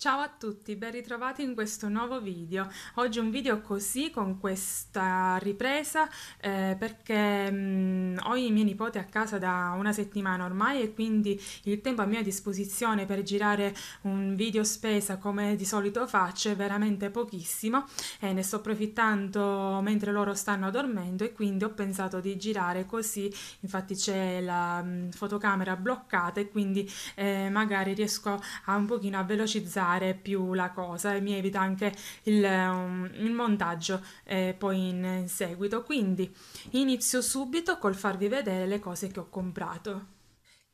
Ciao a tutti, ben ritrovati in questo nuovo video. Oggi un video così con questa ripresa eh, perché mh, mm, ho i miei nipoti a casa da una settimana ormai e quindi il tempo a mia disposizione per girare un video spesa come di solito faccio è veramente pochissimo e ne sto approfittando mentre loro stanno dormendo e quindi ho pensato di girare così, infatti c'è la mh, mm, fotocamera bloccata e quindi eh, magari riesco a un pochino a velocizzare semplificare più la cosa e mi evita anche il, um, il montaggio eh, poi in, in seguito. Quindi inizio subito col farvi vedere le cose che ho comprato.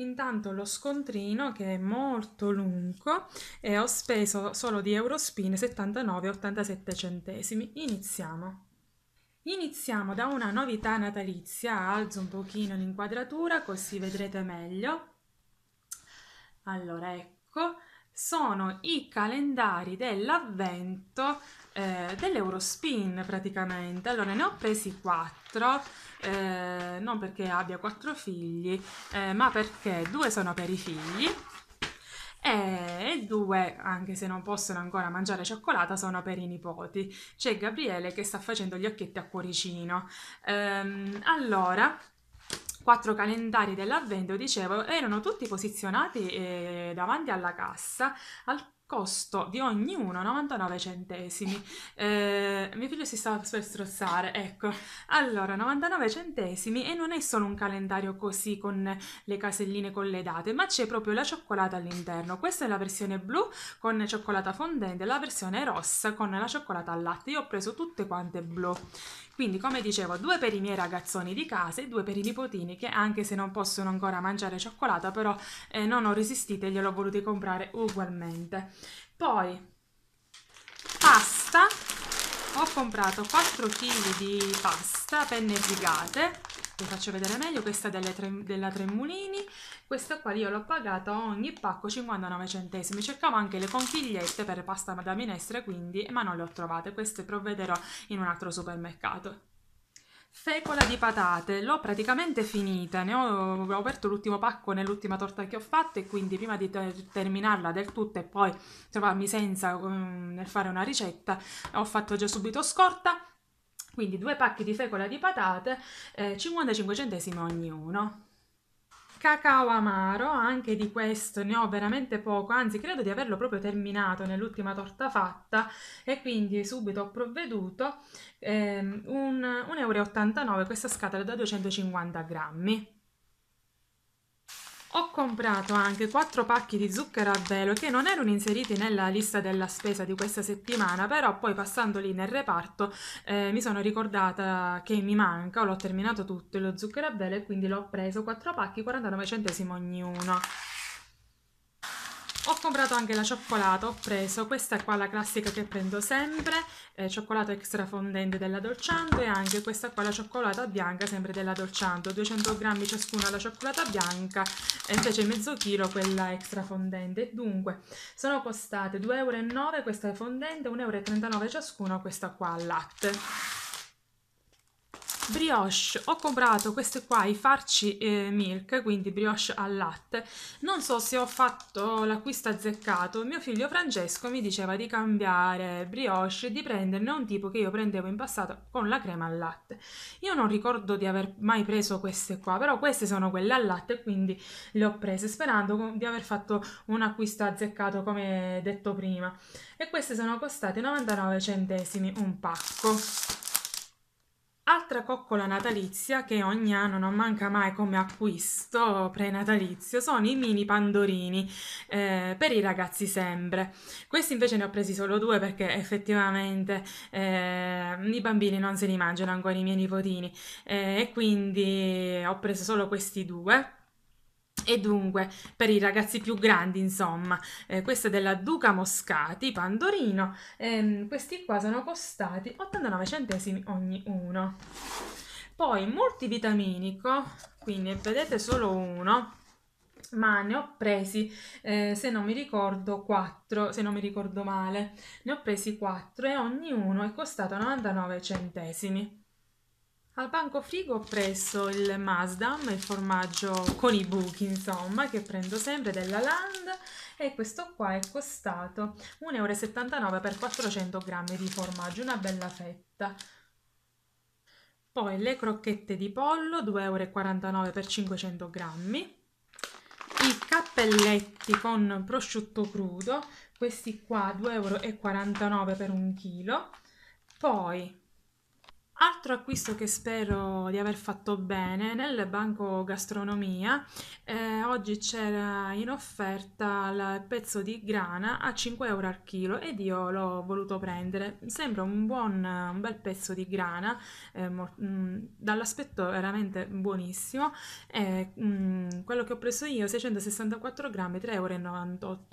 Intanto lo scontrino che è molto lungo e ho speso solo di Eurospin 79,87 centesimi. Iniziamo. Iniziamo da una novità natalizia, alzo un pochino l'inquadratura così vedrete meglio. Allora, ecco, sono i calendari dell'avvento eh, dell'Eurospin praticamente. Allora ne ho presi quattro, eh, non perché abbia quattro figli, eh, ma perché due sono per i figli e due, anche se non possono ancora mangiare cioccolata, sono per i nipoti. C'è Gabriele che sta facendo gli occhietti a cuoricino. Ehm, allora, quattro calendari dell'avvento, dicevo, erano tutti posizionati eh, davanti alla cassa, al costo di ognuno 99 centesimi. Eh, mio figlio si sta per strozzare, ecco. Allora, 99 centesimi e non è solo un calendario così con le caselline con le date, ma c'è proprio la cioccolata all'interno. Questa è la versione blu con cioccolata fondente, la versione rossa con la cioccolata al latte. Io ho preso tutte quante blu. Quindi, come dicevo, due per i miei ragazzoni di casa e due per i nipotini che anche se non possono ancora mangiare cioccolata, però eh, non ho resistito e gliel'ho voluto comprare ugualmente. Poi pasta, ho comprato 4 kg di pasta, penne rigate, vi faccio vedere meglio, questa delle tre, della Tremulini, questa qua io l'ho pagata ogni pacco 59 centesimi, cercavo anche le conchigliette per pasta da minestra quindi, ma non le ho trovate, queste provvederò in un altro supermercato. Fecola di patate, l'ho praticamente finita, ne ho, ho aperto l'ultimo pacco nell'ultima torta che ho fatto e quindi prima di ter- terminarla del tutto e poi trovarmi senza um, nel fare una ricetta, ho fatto già subito scorta, quindi due pacchi di fecola di patate, eh, 55 centesimi ognuno. Cacao amaro, anche di questo ne ho veramente poco, anzi credo di averlo proprio terminato nell'ultima torta fatta e quindi subito ho provveduto ehm, 1,89 euro questa scatola da 250 grammi. Ho comprato anche 4 pacchi di zucchero a velo che non erano inseriti nella lista della spesa di questa settimana, però poi passando lì nel reparto eh, mi sono ricordata che mi manca, l'ho terminato tutto lo zucchero a velo e quindi l'ho preso 4 pacchi, 49 centesimi ognuno ho comprato anche la cioccolata, ho preso questa qua, la classica che prendo sempre, eh, cioccolato extra fondente della Dolcianto e anche questa qua, la cioccolata bianca, sempre della Dolcianto, 200 grammi ciascuna la cioccolata bianca e invece mezzo chilo quella extra fondente. Dunque, sono costate 2,9 euro questa fondente, 1,39 euro ciascuna questa qua al latte brioche ho comprato queste qua i farci eh, milk quindi brioche al latte non so se ho fatto l'acquisto azzeccato mio figlio Francesco mi diceva di cambiare brioche di prenderne un tipo che io prendevo in passato con la crema al latte io non ricordo di aver mai preso queste qua però queste sono quelle al latte quindi le ho prese sperando di aver fatto un acquisto azzeccato come detto prima e queste sono costate 99 centesimi un pacco Altra coccola natalizia che ogni anno non manca mai come acquisto prenatalizio sono i mini pandorini eh, per i ragazzi sempre. Questi invece ne ho presi solo due perché effettivamente eh, i bambini non se li mangiano ancora i miei nipotini eh, e quindi ho preso solo questi due e dunque per i ragazzi più grandi, insomma, eh, questa è della Duca Moscati, Pandorino, ehm, questi qua sono costati 89 centesimi ogni uno. Poi multivitaminico, quindi vedete solo uno, ma ne ho presi, eh, se non mi ricordo, 4, se non mi ricordo male, ne ho presi 4 e ognuno è costato 99 centesimi. Al banco frigo ho preso il Masdam, il formaggio con i buchi insomma, che prendo sempre della Land e questo qua è costato 1,79 euro per 400 grammi di formaggio, una bella fetta. Poi le crocchette di pollo, 2,49 euro per 500 grammi. I cappelletti con prosciutto crudo, questi qua 2,49 euro per un chilo. Poi Altro acquisto che spero di aver fatto bene nel banco gastronomia, eh, oggi c'era in offerta il pezzo di grana a 5 euro al chilo ed io l'ho voluto prendere. Sembra un buon, un bel pezzo di grana, eh, mh, mm, dall'aspetto veramente buonissimo. Eh, mh, mm, quello che ho preso io, 664 grammi, 3,98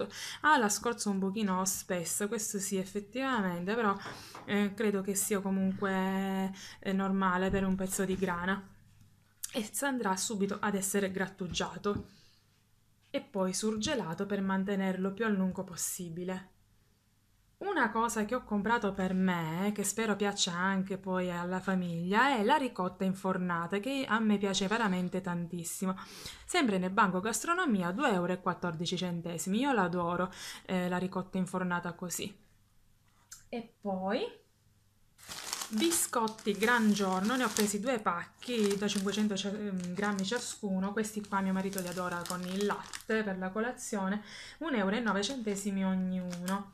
euro. Ha ah, la scorza un pochino spesso, questo sì effettivamente, però eh, credo che sia comunque eh, normale per un pezzo di grana e andrà subito ad essere grattugiato e poi surgelato per mantenerlo più a lungo possibile. Una cosa che ho comprato per me, che spero piaccia anche poi alla famiglia, è la ricotta infornata, che a me piace veramente tantissimo. Sempre nel banco gastronomia, 2,14 euro. Io l'adoro, eh, la ricotta infornata così. E poi biscotti gran giorno ne ho presi due pacchi da 500 ehm, grammi ciascuno questi qua mio marito li adora con il latte per la colazione 1,09 euro ognuno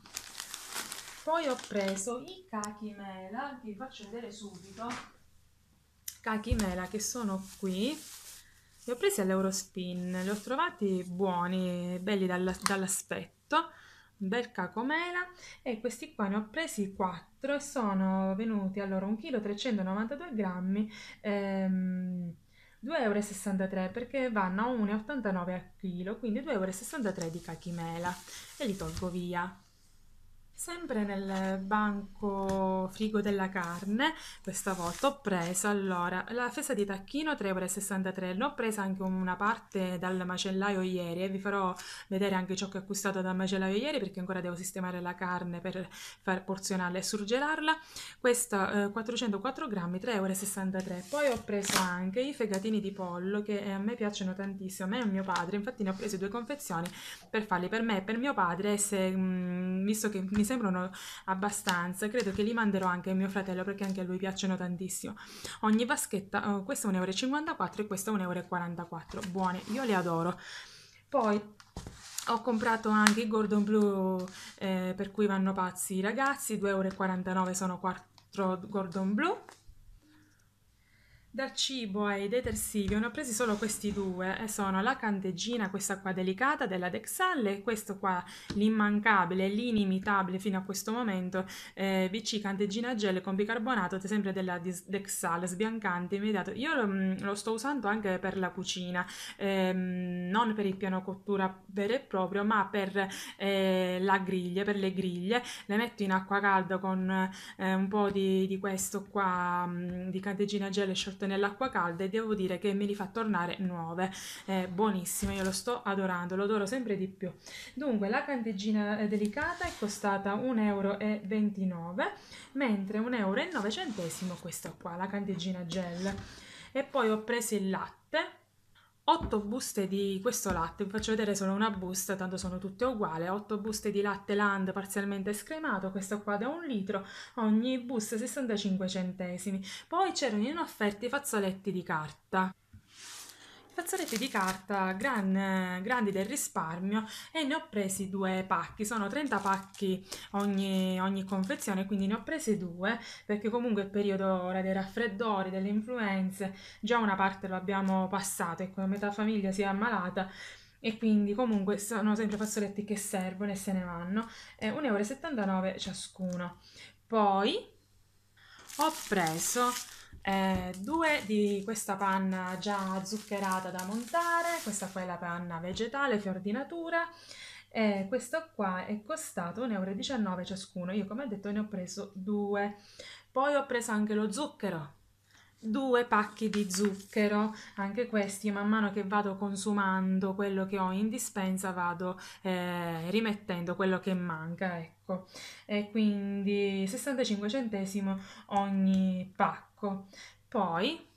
poi ho preso i cachi mela vi faccio vedere subito cachi mela che sono qui li ho presi all'Eurospin li ho trovati buoni belli dall'aspetto dall del cacomela e questi qua ne ho presi 4 e sono venuti allora 1,392 grammi ehm, 2,63 euro perché vanno a 1,89 al chilo quindi 2,63 euro di cachimela e li tolgo via Sempre nel banco frigo della carne, questa volta ho preso allora la fesa di tacchino 3,63 euro, ne ho presa anche una parte dal macellaio ieri e vi farò vedere anche ciò che ho acquistato dal macellaio ieri perché ancora devo sistemare la carne per far porzionarla e surgelarla, questa eh, 404 grammi 3,63 euro. Poi ho preso anche i fegatini di pollo che a me piacciono tantissimo, a me e a mio padre, infatti ne ho preso due confezioni per farli per me e per mio padre se, mh, mm, visto che mi mi sembrano abbastanza, credo che li manderò anche a mio fratello perché anche a lui piacciono tantissimo. Ogni vaschetta, oh, questa è 1,54€ e questa è 1,44€, buone, io le adoro. Poi ho comprato anche i Gordon Blue eh, per cui vanno pazzi i ragazzi, 2,49 euro sono 4 Gordon Blue dal cibo ai detersivi ne ho presi solo questi due e sono la canteggina, questa qua delicata della Dexal e questo qua l'immancabile, l'inimitabile fino a questo momento eh, BC canteggina gel con bicarbonato sempre della Dexal, sbiancante, immediato. Io lo, mm, lo, sto usando anche per la cucina, ehm, non per il piano cottura vero e proprio ma per eh, la griglia, per le griglie. Le metto in acqua calda con eh, un po' di, di questo qua, mm, di canteggina gel e short tutte nell'acqua calda e devo dire che me li fa tornare nuove, è buonissimo, io lo sto adorando, lo adoro sempre di più. Dunque la candeggina eh, delicata è costata 1,29 euro, mentre 1,09 euro questa qua, la candeggina gel. E poi ho preso il latte 8 buste di questo latte, vi faccio vedere solo una busta, tanto sono tutte uguali, 8 buste di latte land parzialmente scremato, questo qua da un litro, ogni busta 65 centesimi. Poi c'erano in offerta i fazzoletti di carta. Fazzoletti di carta gran, grandi del risparmio e ne ho presi due pacchi, sono 30 pacchi ogni, ogni confezione, quindi ne ho presi due perché comunque è periodo ora dei raffreddori, delle influenze, già una parte lo abbiamo passato, come ecco, metà famiglia si è ammalata e quindi comunque sono sempre fazzoletti che servono e se ne vanno, e 1,79 euro ciascuno. Poi ho preso eh, due di questa panna già zuccherata da montare, questa qua è la panna vegetale, fior di natura, e questo qua è costato 1,19 euro ciascuno, io come ho detto ne ho preso due, poi ho preso anche lo zucchero, due pacchi di zucchero, anche questi man mano che vado consumando quello che ho in dispensa vado eh, rimettendo quello che manca, ecco, e quindi 65 centesimo ogni pacco Ecco. Poi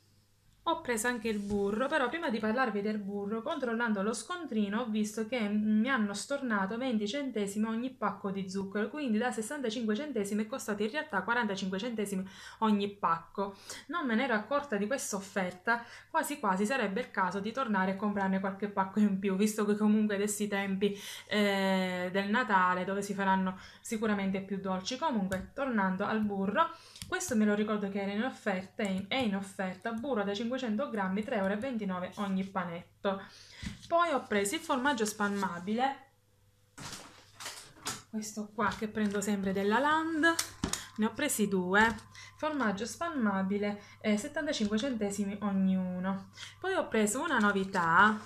ho preso anche il burro, però prima di parlarvi del burro, controllando lo scontrino ho visto che mi hanno stornato 20 centesimi ogni pacco di zucchero, quindi da 65 centesimi è costato in realtà 45 centesimi ogni pacco. Non me ne ero accorta di questa offerta, quasi quasi sarebbe il caso di tornare a comprarne qualche pacco in più, visto che comunque adesso tempi eh, del Natale dove si faranno sicuramente più dolci. Comunque, tornando al burro, questo me lo ricordo che era in offerta, è in offerta, burro da 50 500 grammi, 3,29 euro ogni panetto. Poi ho preso il formaggio spalmabile, questo qua che prendo sempre della Land, ne ho presi due, formaggio spalmabile, eh, 75 centesimi ognuno. Poi ho preso una novità,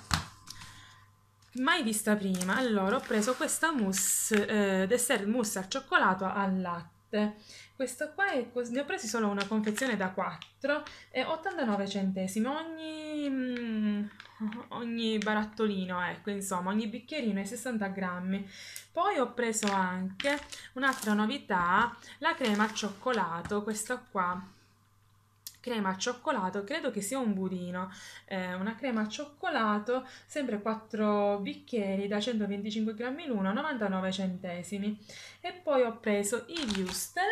mai vista prima, allora ho preso questa mousse, eh, dessert mousse al cioccolato al latte, questo qua è, ne ho presi solo una confezione da 4 e 89 centesimi ogni, mm, ogni barattolino, ecco, insomma, ogni bicchierino è 60 grammi. Poi ho preso anche un'altra novità, la crema al cioccolato, questa qua crema al cioccolato, credo che sia un budino, eh, una crema al cioccolato, sempre 4 bicchieri da 125 grammi l'uno, 99 centesimi. E poi ho preso i Wustel,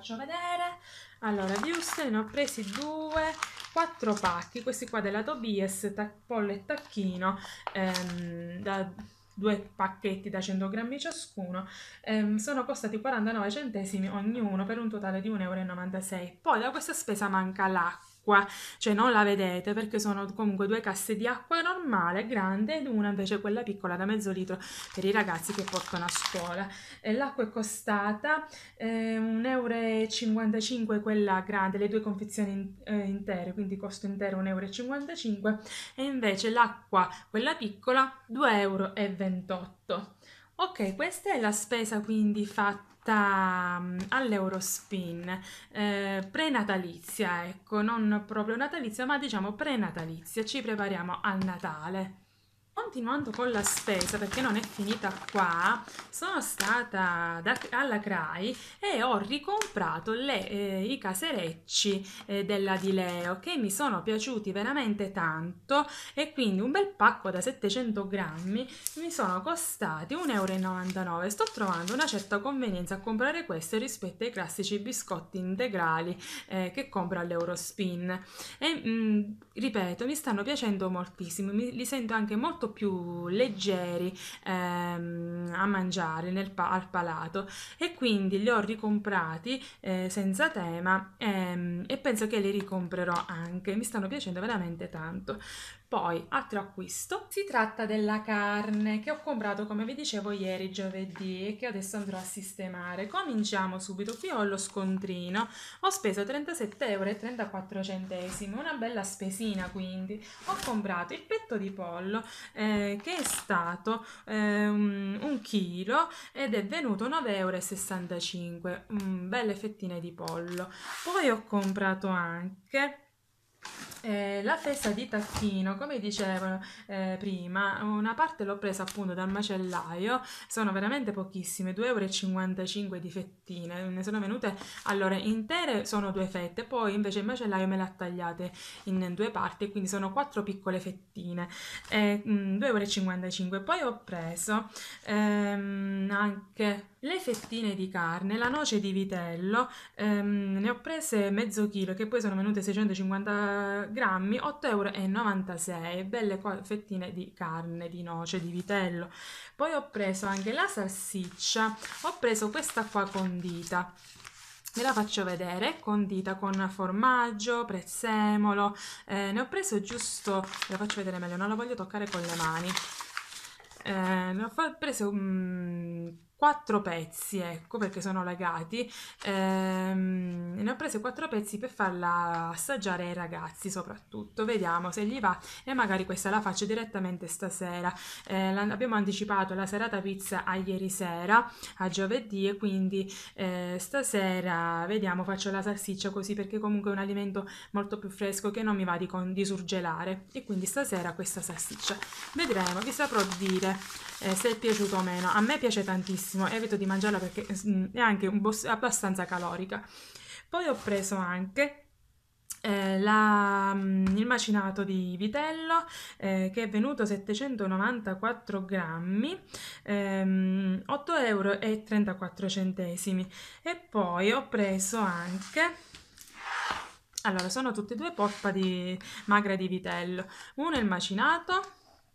faccio vedere. Allora, di Houston ne ho presi due, quattro pacchi, questi qua della Tobias, pollo e tacchino, ehm, da due pacchetti da 100 grammi ciascuno, ehm, sono costati 49 centesimi ognuno per un totale di 1,96 euro. Poi da questa spesa manca l'acqua acqua, cioè non la vedete perché sono comunque due casse di acqua normale, grande, ed una invece quella piccola da mezzo litro per i ragazzi che portano a scuola. l'acqua è costata eh, 1,55 euro quella grande, le due confezioni in, eh, intere, quindi costo intero 1,55 euro, e invece l'acqua, quella piccola, 2,28 euro. Ok, questa è la spesa quindi fatta offerta mm, all'Eurospin eh, prenatalizia, ecco, non proprio natalizia, ma diciamo prenatalizia, ci prepariamo al Natale. Continuando con la spesa, perché non è finita qua, sono stata da, alla CRAI e ho ricomprato le, eh, i caserecci eh, della Dileo che mi sono piaciuti veramente tanto e quindi un bel pacco da 700 grammi mi sono costati 1,99 euro. Sto trovando una certa convenienza a comprare queste rispetto ai classici biscotti integrali eh, che compro all'Eurospin. E mh, mm, ripeto, mi stanno piacendo moltissimo, mi, li sento anche molto molto più leggeri ehm, a mangiare nel, al palato e quindi li ho ricomprati eh, senza tema ehm, e penso che li ricomprerò anche, mi stanno piacendo veramente tanto. Poi, altro acquisto, si tratta della carne che ho comprato come vi dicevo ieri giovedì e che adesso andrò a sistemare. Cominciamo subito, qui ho lo scontrino, ho speso 37,34 euro, una bella spesina quindi. Ho comprato il petto di pollo eh, che è stato eh, un chilo ed è venuto 9,65 euro, mm, belle fettine di pollo. Poi ho comprato anche eh, la festa di tacchino, come dicevo eh, prima, una parte l'ho presa appunto dal macellaio, sono veramente pochissime, 2,55 euro di fettine, ne sono venute allora intere sono due fette, poi invece il macellaio me le ha tagliate in due parti, quindi sono quattro piccole fettine, eh, 2,55 mm, euro. Poi ho preso ehm, anche le fettine di carne, la noce di vitello, ehm, ne ho prese mezzo chilo che poi sono venute 650 grammi, 8,96 euro, belle fettine di carne, di noce, di vitello. Poi ho preso anche la salsiccia, ho preso questa qua condita, ve la faccio vedere, condita con formaggio, prezzemolo, eh, ne ho preso giusto, ve la faccio vedere meglio, non la voglio toccare con le mani, eh, ne ho preso... Mm, quattro pezzi, ecco, perché sono legati. Ehm, ne ho prese quattro pezzi per farla assaggiare ai ragazzi soprattutto. Vediamo se gli va e magari questa la faccio direttamente stasera. Eh, abbiamo anticipato la serata pizza a ieri sera, a giovedì, e quindi eh, stasera vediamo, faccio la salsiccia così perché comunque è un alimento molto più fresco che non mi va di, con, di surgelare. E quindi stasera questa salsiccia. Vedremo, vi saprò dire eh, se è piaciuto o meno. A me piace tantissimo buonissimo, evito di mangiarla perché eh, mm, è anche abbastanza calorica. Poi ho preso anche eh, la, mm, il macinato di vitello eh, che è venuto 794 grammi ehm, 8,34 euro e poi ho preso anche allora sono tutte e due poppa di magra di vitello uno è il macinato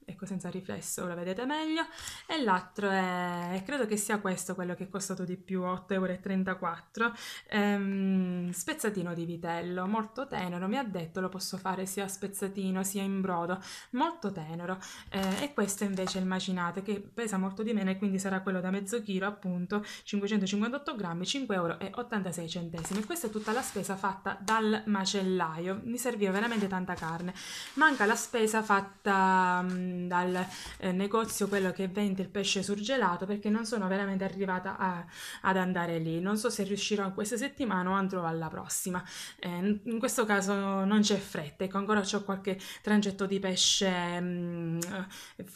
ecco senza riflesso lo vedete meglio e l'altro è credo che sia questo quello che è costato di più 8,34 ehm, spezzatino di vitello molto tenero mi ha detto lo posso fare sia spezzatino sia in brodo molto tenero eh, e questo invece è il macinate che pesa molto di meno e quindi sarà quello da mezzo chilo appunto 558 grammi 5,86 euro e questa è tutta la spesa fatta dal macellaio mi serviva veramente tanta carne manca la spesa fatta mm, dal eh, negozio quello che vende il pesce surgelato perché non sono veramente arrivata a, ad andare lì. Non so se riuscirò in questa settimana o andrò alla prossima. Eh, in questo caso non c'è fretta, ecco, ancora ho qualche trangetto di pesce mh, mm,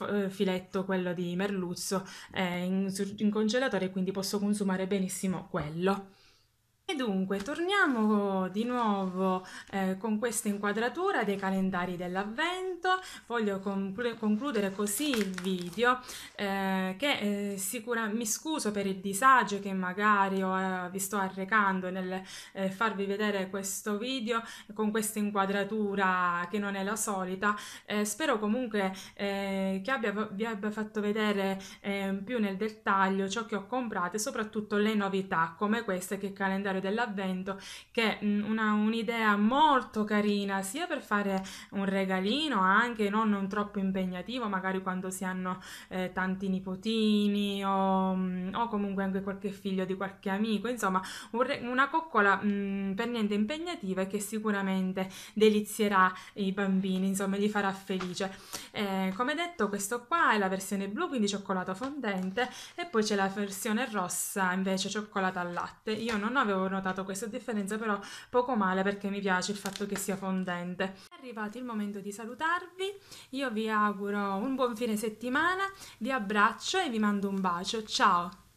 eh, eh, filetto, quello di merluzzo, eh, in, in congelatore, quindi posso consumare benissimo quello. E dunque, torniamo di nuovo eh, con questa inquadratura dei calendari dell'Avvento. Voglio concludere così il video, eh, che eh, sicura mi scuso per il disagio che magari ho, eh, vi sto arrecando nel eh, farvi vedere questo video con questa inquadratura che non è la solita. Eh, spero comunque che abbia, vi abbia fatto vedere più nel dettaglio ciò che ho comprato e soprattutto le novità come queste che calendario calendario dell'avvento che è mm, un'idea molto carina sia per fare un regalino anche no? non troppo impegnativo magari quando si hanno eh, tanti nipotini o, mm, o, comunque anche qualche figlio di qualche amico insomma un re- una coccola mh, mm, per niente impegnativa e che sicuramente delizierà i bambini insomma li farà felice eh, come detto questo qua è la versione blu quindi cioccolato fondente e poi c'è la versione rossa invece cioccolata al latte io non avevo notato questa differenza, però poco male perché mi piace il fatto che sia fondente. È arrivato il momento di salutarvi, io vi auguro un buon fine settimana, vi abbraccio e vi mando un bacio, ciao!